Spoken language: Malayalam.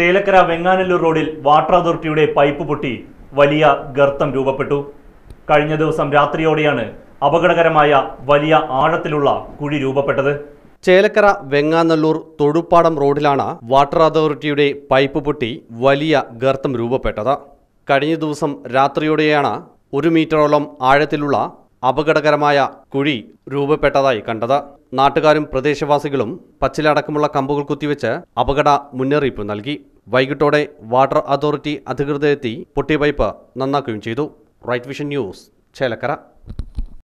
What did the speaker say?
ചേലക്കര വെങ്ങാനല്ലൂർ റോഡിൽ വാട്ടർ അതോറിറ്റിയുടെ പൈപ്പ് പൊട്ടി വലിയ ഗർത്തം രൂപപ്പെട്ടു കഴിഞ്ഞ ദിവസം രാത്രിയോടെയാണ് അപകടകരമായ വലിയ ആഴത്തിലുള്ള കുഴി രൂപപ്പെട്ടത് ചേലക്കര വെങ്ങാനല്ലൂർ തൊടുപ്പാടം റോഡിലാണ് വാട്ടർ അതോറിറ്റിയുടെ പൈപ്പ് പൊട്ടി വലിയ ഗർത്തം രൂപപ്പെട്ടത് കഴിഞ്ഞ ദിവസം രാത്രിയോടെയാണ് ഒരു മീറ്ററോളം ആഴത്തിലുള്ള അപകടകരമായ കുഴി രൂപപ്പെട്ടതായി കണ്ടത് നാട്ടുകാരും പ്രദേശവാസികളും പച്ചിലടക്കമുള്ള കമ്പുകൾ കുത്തിവെച്ച് അപകട മുന്നറിയിപ്പ് നൽകി വൈകിട്ടോടെ വാട്ടർ അതോറിറ്റി അധികൃതരെത്തി പൊട്ടിയ പൈപ്പ് നന്നാക്കുകയും ചെയ്തു റൈറ്റ് വിഷൻ ന്യൂസ് ചേലക്കര